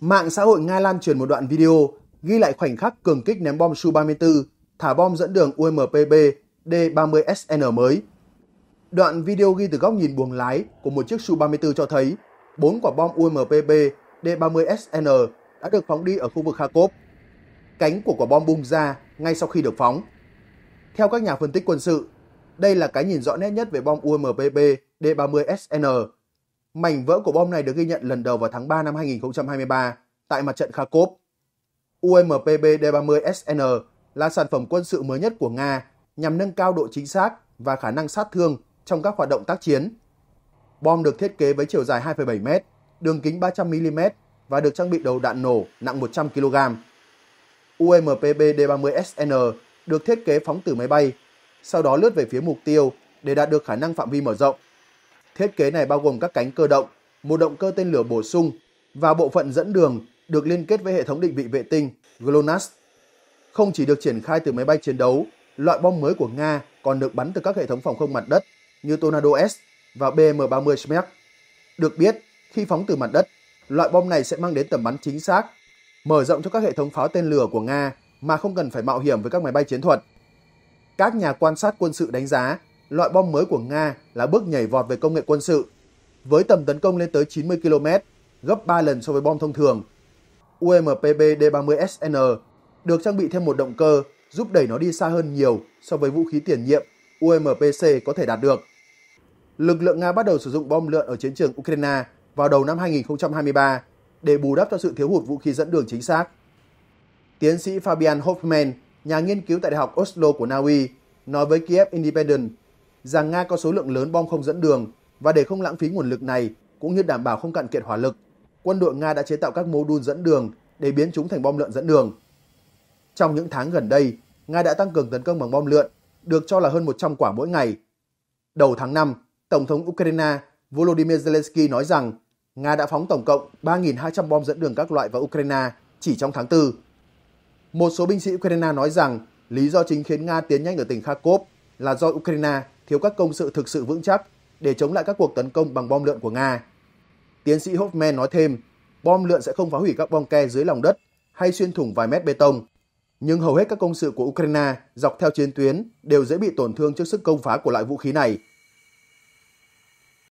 Mạng xã hội Nga lan truyền một đoạn video ghi lại khoảnh khắc cường kích ném bom Su-34 thả bom dẫn đường UMPB D-30SN mới. Đoạn video ghi từ góc nhìn buồng lái của một chiếc Su-34 cho thấy bốn quả bom UMPB D-30SN đã được phóng đi ở khu vực Kharkov. Cánh của quả bom bung ra ngay sau khi được phóng. Theo các nhà phân tích quân sự, đây là cái nhìn rõ nét nhất về bom UMPB D-30SN Mảnh vỡ của bom này được ghi nhận lần đầu vào tháng 3 năm 2023 tại mặt trận Kharkov. UMPB D-30SN là sản phẩm quân sự mới nhất của Nga nhằm nâng cao độ chính xác và khả năng sát thương trong các hoạt động tác chiến. Bom được thiết kế với chiều dài 2,7m, đường kính 300mm và được trang bị đầu đạn nổ nặng 100kg. UMPB D-30SN được thiết kế phóng từ máy bay, sau đó lướt về phía mục tiêu để đạt được khả năng phạm vi mở rộng Thiết kế này bao gồm các cánh cơ động, một động cơ tên lửa bổ sung và bộ phận dẫn đường được liên kết với hệ thống định vị vệ tinh GLONASS. Không chỉ được triển khai từ máy bay chiến đấu, loại bom mới của Nga còn được bắn từ các hệ thống phòng không mặt đất như Tornado S và BM-30 Smerch. Được biết, khi phóng từ mặt đất, loại bom này sẽ mang đến tầm bắn chính xác, mở rộng cho các hệ thống pháo tên lửa của Nga mà không cần phải mạo hiểm với các máy bay chiến thuật. Các nhà quan sát quân sự đánh giá loại bom mới của Nga là bước nhảy vọt về công nghệ quân sự. Với tầm tấn công lên tới 90 km, gấp 3 lần so với bom thông thường, UMPB D-30SN được trang bị thêm một động cơ giúp đẩy nó đi xa hơn nhiều so với vũ khí tiền nhiệm UMPC có thể đạt được. Lực lượng Nga bắt đầu sử dụng bom lượn ở chiến trường Ukraine vào đầu năm 2023 để bù đắp cho sự thiếu hụt vũ khí dẫn đường chính xác. Tiến sĩ Fabian Hoffman, nhà nghiên cứu tại Đại học Oslo của Na Uy, nói với Kiev Independent rằng Nga có số lượng lớn bom không dẫn đường và để không lãng phí nguồn lực này cũng như đảm bảo không cạn kiệt hỏa lực, quân đội Nga đã chế tạo các mô đun dẫn đường để biến chúng thành bom lượn dẫn đường. Trong những tháng gần đây, Nga đã tăng cường tấn công bằng bom lượn, được cho là hơn 100 quả mỗi ngày. Đầu tháng 5, Tổng thống Ukraine Volodymyr Zelensky nói rằng Nga đã phóng tổng cộng 3.200 bom dẫn đường các loại vào Ukraine chỉ trong tháng 4. Một số binh sĩ Ukraine nói rằng lý do chính khiến Nga tiến nhanh ở tỉnh Kharkov là do Ukraine thiếu các công sự thực sự vững chắc để chống lại các cuộc tấn công bằng bom lượn của Nga. Tiến sĩ Hoffman nói thêm, bom lượn sẽ không phá hủy các bong ke dưới lòng đất hay xuyên thủng vài mét bê tông, nhưng hầu hết các công sự của Ukraine dọc theo chiến tuyến đều dễ bị tổn thương trước sức công phá của loại vũ khí này.